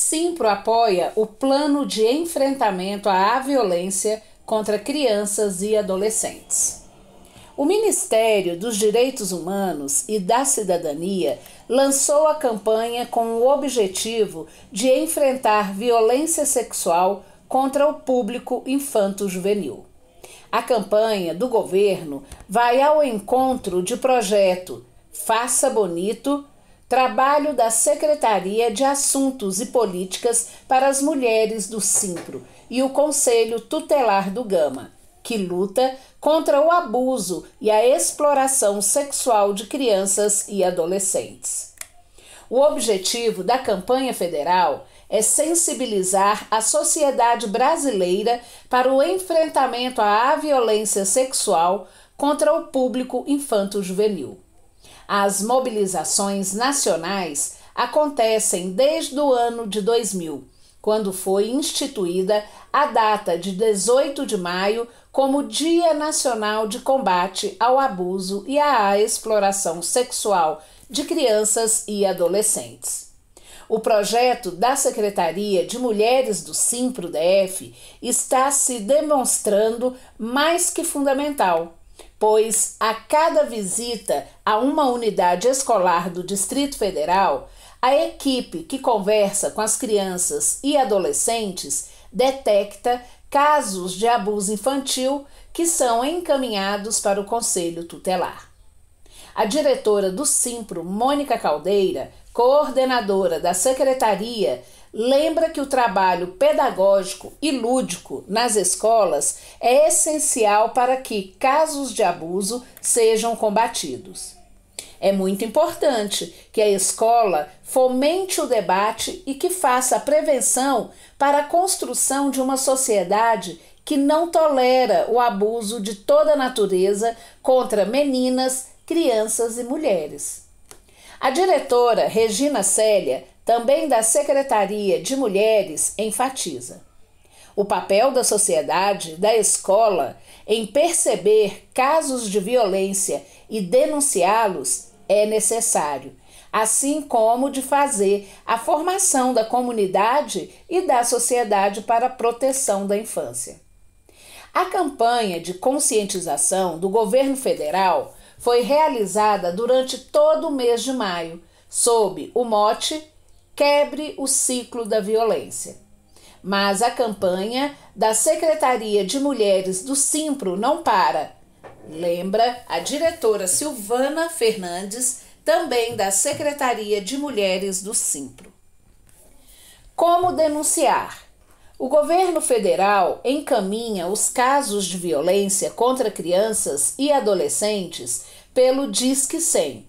Simpro apoia o plano de enfrentamento à violência contra crianças e adolescentes. O Ministério dos Direitos Humanos e da Cidadania lançou a campanha com o objetivo de enfrentar violência sexual contra o público infanto-juvenil. A campanha do governo vai ao encontro de projeto Faça Bonito Trabalho da Secretaria de Assuntos e Políticas para as Mulheres do Simpro e o Conselho Tutelar do Gama, que luta contra o abuso e a exploração sexual de crianças e adolescentes. O objetivo da campanha federal é sensibilizar a sociedade brasileira para o enfrentamento à violência sexual contra o público infanto-juvenil. As mobilizações nacionais acontecem desde o ano de 2000, quando foi instituída a data de 18 de maio como Dia Nacional de Combate ao Abuso e à Exploração Sexual de Crianças e Adolescentes. O projeto da Secretaria de Mulheres do Simpro DF está se demonstrando mais que fundamental pois a cada visita a uma unidade escolar do Distrito Federal, a equipe que conversa com as crianças e adolescentes detecta casos de abuso infantil que são encaminhados para o Conselho Tutelar. A diretora do Simpro, Mônica Caldeira, coordenadora da secretaria, lembra que o trabalho pedagógico e lúdico nas escolas é essencial para que casos de abuso sejam combatidos. É muito importante que a escola fomente o debate e que faça a prevenção para a construção de uma sociedade que não tolera o abuso de toda natureza contra meninas, crianças e mulheres. A diretora Regina Célia, também da Secretaria de Mulheres, enfatiza o papel da sociedade, da escola, em perceber casos de violência e denunciá-los é necessário, assim como de fazer a formação da comunidade e da sociedade para a proteção da infância. A campanha de conscientização do governo federal foi realizada durante todo o mês de maio, sob o mote Quebre o ciclo da violência. Mas a campanha da Secretaria de Mulheres do Simpro não para. Lembra a diretora Silvana Fernandes, também da Secretaria de Mulheres do Simpro. Como denunciar? O governo federal encaminha os casos de violência contra crianças e adolescentes pelo Disque 100.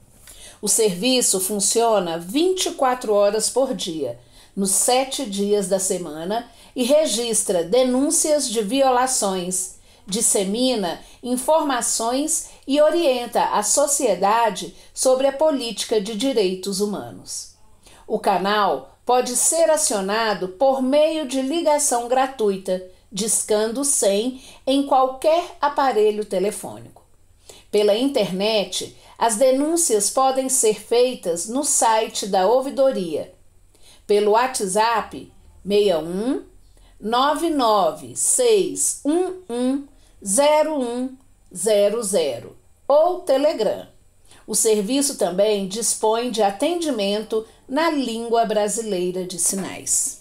O serviço funciona 24 horas por dia, nos sete dias da semana, e registra denúncias de violações, dissemina informações e orienta a sociedade sobre a política de direitos humanos. O canal pode ser acionado por meio de ligação gratuita, discando 100 em qualquer aparelho telefônico. Pela internet, as denúncias podem ser feitas no site da ouvidoria, pelo WhatsApp 61 996110100 ou Telegram o serviço também dispõe de atendimento na língua brasileira de sinais.